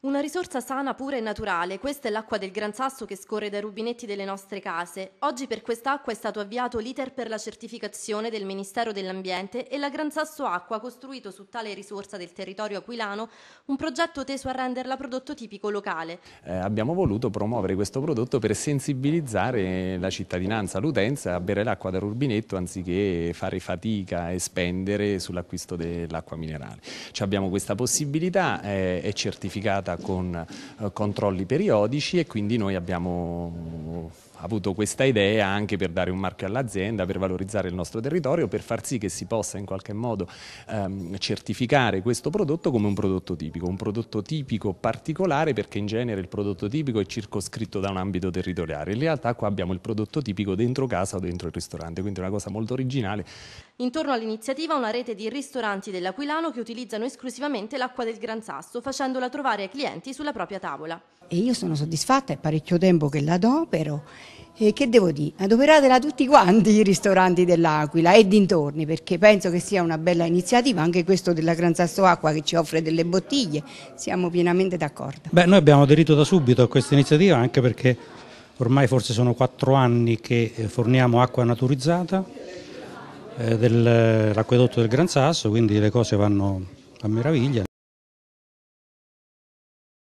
Una risorsa sana, pura e naturale, questa è l'acqua del Gran Sasso che scorre dai rubinetti delle nostre case. Oggi per quest'acqua è stato avviato l'iter per la certificazione del Ministero dell'Ambiente e la Gran Sasso Acqua ha costruito su tale risorsa del territorio aquilano un progetto teso a renderla prodotto tipico locale. Eh, abbiamo voluto promuovere questo prodotto per sensibilizzare la cittadinanza, l'utenza a bere l'acqua dal rubinetto anziché fare fatica e spendere sull'acquisto dell'acqua minerale. Cioè abbiamo questa possibilità, eh, è certificata con eh, controlli periodici e quindi noi abbiamo avuto questa idea anche per dare un marchio all'azienda, per valorizzare il nostro territorio, per far sì che si possa in qualche modo ehm, certificare questo prodotto come un prodotto tipico, un prodotto tipico particolare perché in genere il prodotto tipico è circoscritto da un ambito territoriale. In realtà qua abbiamo il prodotto tipico dentro casa o dentro il ristorante, quindi è una cosa molto originale. Intorno all'iniziativa una rete di ristoranti dell'Aquilano che utilizzano esclusivamente l'acqua del Gran Sasso, facendola trovare ai clienti sulla propria tavola. E io sono soddisfatta, è parecchio tempo che la adopero e eh, che devo dire? Adoperatela tutti quanti i ristoranti dell'Aquila e dintorni, perché penso che sia una bella iniziativa anche questo della Gran Sasso Acqua che ci offre delle bottiglie. Siamo pienamente d'accordo. Beh, noi abbiamo aderito da subito a questa iniziativa anche perché ormai forse sono quattro anni che eh, forniamo acqua naturizzata eh, dell'acquedotto del Gran Sasso, quindi le cose vanno a meraviglia.